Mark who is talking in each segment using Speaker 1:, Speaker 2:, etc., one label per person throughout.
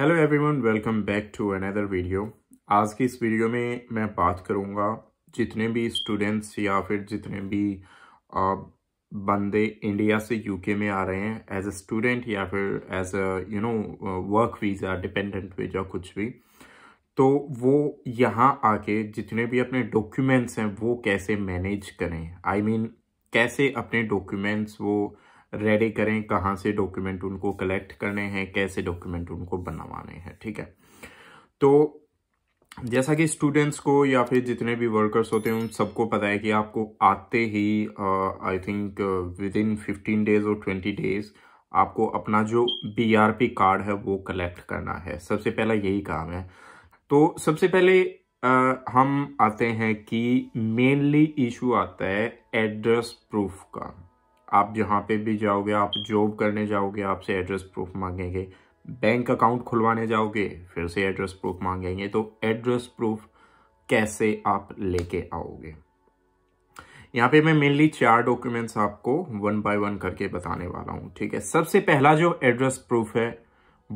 Speaker 1: hello everyone welcome back to another video आज की इस वीडियो में मैं बात करूंगा जितने भी स्टूडेंट्स या फिर जितने भी बंदे इंडिया से यूके में आ रहे हैं एज अ स्टूडेंट या फिर as a you know work visa dependent visa कुछ भी तो वो यहाँ आके जितने भी अपने डॉक्यूमेंट्स हैं वो कैसे मैनेज करें आई I मीन mean, कैसे अपने डॉक्यूमेंट्स वो रेडी करें कहाँ से डॉक्यूमेंट उनको कलेक्ट करने हैं कैसे डॉक्यूमेंट उनको बनवाने हैं ठीक है तो जैसा कि स्टूडेंट्स को या फिर जितने भी वर्कर्स होते हैं उन सबको पता है कि आपको आते ही I think within fifteen days और ट्वेंटी डेज आपको अपना जो बीआरपी कार्ड है वो कलेक्ट करना है सबसे पहला यही काम है तो सबसे पहले आ, हम आते हैं कि मेनली इशू आता है एड्रेस प्रूफ का आप जहाँ पे भी जाओगे आप जॉब करने जाओगे आपसे एड्रेस प्रूफ मांगेंगे बैंक अकाउंट खुलवाने जाओगे फिर से एड्रेस प्रूफ मांगेंगे तो एड्रेस प्रूफ कैसे आप लेके आओगे यहाँ पे मैं मेनली चार डॉक्यूमेंट्स आपको वन बाय वन करके बताने वाला हूँ ठीक है सबसे पहला जो एड्रेस प्रूफ है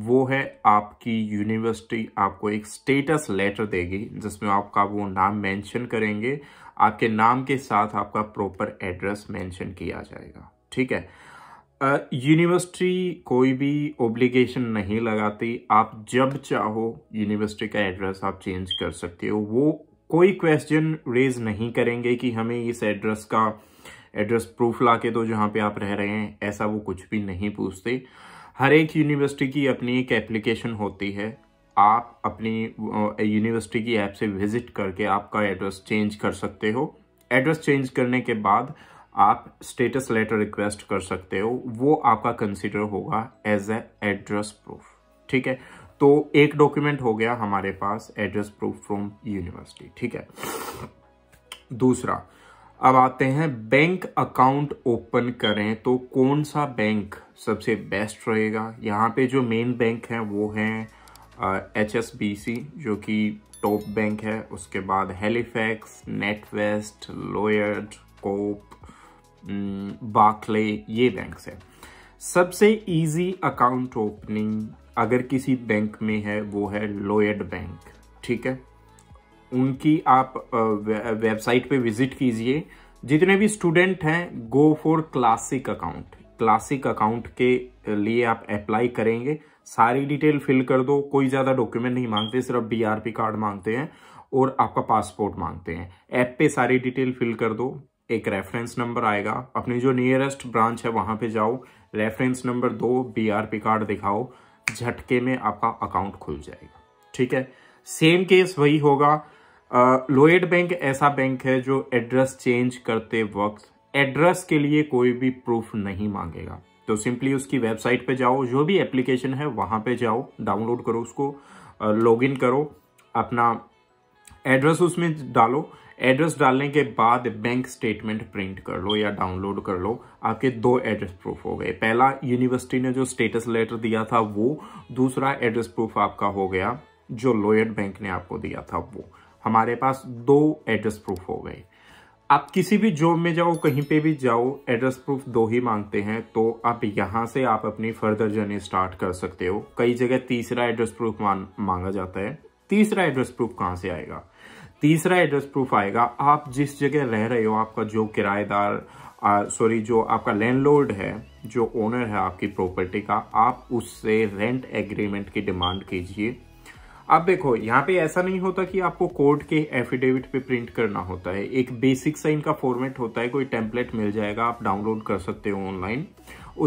Speaker 1: वो है आपकी यूनिवर्सिटी आपको एक स्टेटस लेटर देगी जिसमें आपका वो नाम मेंशन करेंगे आपके नाम के साथ आपका प्रॉपर एड्रेस मेंशन किया जाएगा ठीक है यूनिवर्सिटी uh, कोई भी ओब्लिगेशन नहीं लगाती आप जब चाहो यूनिवर्सिटी का एड्रेस आप चेंज कर सकते हो वो कोई क्वेश्चन रेज नहीं करेंगे कि हमें इस एड्रेस का एड्रेस प्रूफ ला के दो जहाँ पे आप रह रहे हैं ऐसा वो कुछ भी नहीं पूछते हर एक यूनिवर्सिटी की अपनी एक एप्लीकेशन होती है आप अपनी यूनिवर्सिटी की ऐप से विजिट करके आपका एड्रेस चेंज कर सकते हो एड्रेस चेंज करने के बाद आप स्टेटस लेटर रिक्वेस्ट कर सकते हो वो आपका कंसिडर होगा एज ए एड्रेस प्रूफ ठीक है तो एक डॉक्यूमेंट हो गया हमारे पास एड्रेस प्रूफ फ्रॉम यूनिवर्सिटी ठीक है दूसरा अब आते हैं बैंक अकाउंट ओपन करें तो कौन सा बैंक सबसे बेस्ट रहेगा यहाँ पे जो मेन बैंक है वो है एच एस बी सी जो कि टॉप बैंक है उसके बाद हेलीफैक्स नेटवेस्ट लोयर्ड कोप बाकले ये बैंक्स हैं सबसे इजी अकाउंट ओपनिंग अगर किसी बैंक में है वो है लोयड बैंक ठीक है उनकी आप वेबसाइट पे विजिट कीजिए जितने भी स्टूडेंट हैं go for classic account classic account के लिए आप अप्लाई करेंगे सारी डिटेल फिल कर दो कोई ज़्यादा डॉक्यूमेंट नहीं मांगते सिर्फ बीआरपी कार्ड मांगते हैं और आपका पासपोर्ट मांगते हैं ऐप पे सारी डिटेल फिल कर दो एक रेफरेंस नंबर आएगा अपनी जो नियरेस्ट ब्रांच है वहाँ पे जाओ रेफरेंस नंबर दो बीआरपी कार्ड दिखाओ झटके में आपका अकाउंट खुल जाएगा ठीक है सेम केस वही होगा लोएड बैंक ऐसा बैंक है जो एड्रेस चेंज करते वक्त एड्रेस के लिए कोई भी प्रूफ नहीं मांगेगा तो सिंपली उसकी वेबसाइट पे जाओ जो भी एप्लीकेशन है वहाँ पे जाओ डाउनलोड करो उसको लॉगिन करो अपना एड्रेस उसमें डालो एड्रेस डालने के बाद बैंक स्टेटमेंट प्रिंट कर लो या डाउनलोड कर लो आपके दो एड्रेस प्रूफ हो गए पहला यूनिवर्सिटी ने जो स्टेटस लेटर दिया था वो दूसरा एड्रेस प्रूफ आपका हो गया जो लोयर बैंक ने आपको दिया था वो हमारे पास दो एड्रेस प्रूफ हो गए आप किसी भी जॉब में जाओ कहीं पे भी जाओ एड्रेस प्रूफ दो ही मांगते हैं तो आप यहाँ से आप अपनी फर्दर जर्नी स्टार्ट कर सकते हो कई जगह तीसरा एड्रेस प्रूफ मांगा जाता है तीसरा एड्रेस प्रूफ कहाँ से आएगा तीसरा एड्रेस प्रूफ आएगा आप जिस जगह रह रहे हो आपका जो किराएदार सॉरी जो आपका लैंडलॉर्ड है जो ओनर है आपकी प्रॉपर्टी का आप उससे रेंट एग्रीमेंट की डिमांड कीजिए अब देखो यहाँ पे ऐसा नहीं होता कि आपको कोर्ट के एफिडेविट पे प्रिंट करना होता है एक बेसिक साइन का फॉर्मेट होता है कोई टेम्पलेट मिल जाएगा आप डाउनलोड कर सकते हो ऑनलाइन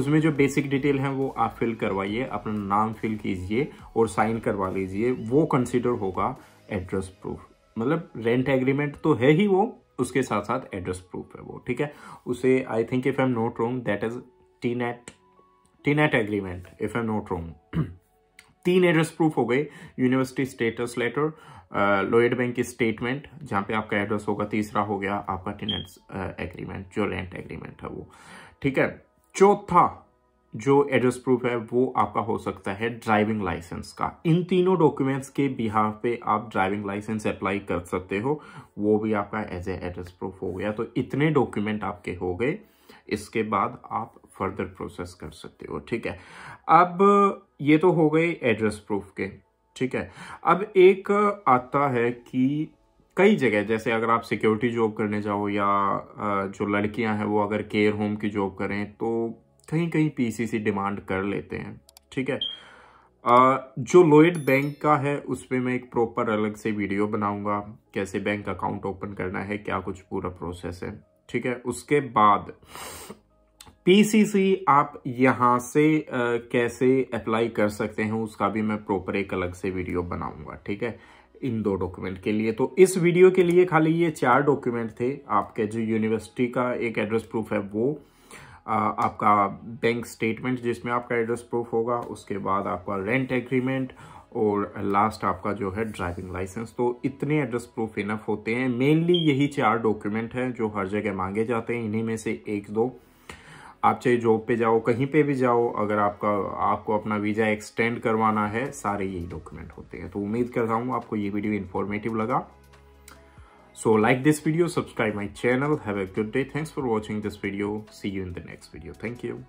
Speaker 1: उसमें जो बेसिक डिटेल है वो आप फिल करवाइए अपना नाम फिल कीजिए और साइन करवा लीजिए वो कंसिडर होगा एड्रेस प्रूफ मतलब रेंट एग्रीमेंट तो है ही वो उसके साथ साथ एड्रेस प्रूफ है वो ठीक है उसे I think if I am not wrong that is tenant tenant agreement if I am not wrong तीन एड्रेस प्रूफ हो गए university status letter Lloyds bank की स्टेटमेंट जहाँ पे आपका एड्रेस होगा तीसरा हो गया आपका टेनेंट्स एग्रीमेंट जो रेंट एग्रीमेंट है वो ठीक है चौथा जो एड्रेस प्रूफ है वो आपका हो सकता है ड्राइविंग लाइसेंस का इन तीनों डॉक्यूमेंट्स के बिहाव पे आप ड्राइविंग लाइसेंस अप्लाई कर सकते हो वो भी आपका एज ए एड्रेस प्रूफ हो गया तो इतने डॉक्यूमेंट आपके हो गए इसके बाद आप फर्दर प्रोसेस कर सकते हो ठीक है अब ये तो हो गए एड्रेस प्रूफ के ठीक है अब एक आता है कि कई जगह जैसे अगर आप सिक्योरिटी जॉब करने जाओ या जो लड़कियां हैं वो अगर केयर होम की जॉब करें तो कहीं कहीं पीसीसी डिमांड कर लेते हैं ठीक है जो लोयड बैंक का है उस पर मैं एक प्रॉपर अलग से वीडियो बनाऊंगा कैसे बैंक अकाउंट ओपन करना है क्या कुछ पूरा प्रोसेस है ठीक है उसके बाद पीसीसी आप यहाँ से आ, कैसे अप्लाई कर सकते हैं उसका भी मैं प्रॉपर एक अलग से वीडियो बनाऊंगा ठीक है इन दो डॉक्यूमेंट के लिए तो इस वीडियो के लिए खाली ये चार डॉक्यूमेंट थे आपके जो यूनिवर्सिटी का एक एड्रेस प्रूफ है वो आ, आपका बैंक स्टेटमेंट जिसमें आपका एड्रेस प्रूफ होगा उसके बाद आपका रेंट एग्रीमेंट और लास्ट आपका जो है ड्राइविंग लाइसेंस तो इतने एड्रेस प्रूफ इनफ होते हैं मेनली यही चार डॉक्यूमेंट हैं जो हर जगह मांगे जाते हैं इन्हीं में से एक दो आप चाहे जॉब पे जाओ कहीं पे भी जाओ अगर आपका आपको अपना वीज़ा एक्सटेंड करवाना है सारे यही डॉक्यूमेंट होते हैं तो उम्मीद करता हूँ आपको ये वीडियो इन्फॉर्मेटिव लगा so like this video subscribe my channel have a good day thanks for watching this video see you in the next video thank you